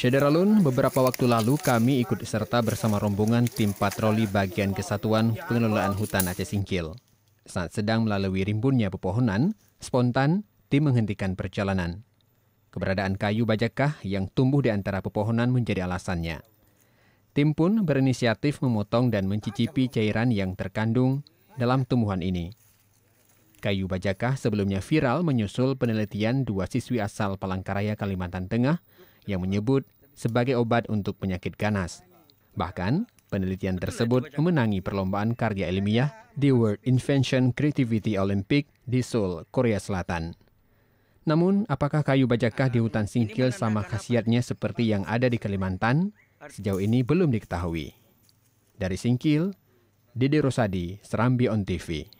Syederalun, beberapa waktu lalu kami ikut serta bersama rombongan tim patroli bagian kesatuan pengelolaan hutan Aceh Singkil. Saat sedang melalui rimbunnya pepohonan, spontan tim menghentikan perjalanan. Keberadaan kayu bajakah yang tumbuh di antara pepohonan menjadi alasannya. Tim pun berinisiatif memotong dan mencicipi cairan yang terkandung dalam tumbuhan ini. Kayu bajakah sebelumnya viral menyusul penelitian dua siswi asal Palangkaraya, Kalimantan Tengah yang menyebut sebagai obat untuk penyakit ganas. Bahkan, penelitian tersebut memenangi perlombaan karya ilmiah di World Invention Creativity Olympic di Seoul, Korea Selatan. Namun, apakah kayu bajakah di hutan singkil sama khasiatnya seperti yang ada di Kalimantan? Sejauh ini belum diketahui. Dari Singkil, Dede Rosadi, Serambi On TV.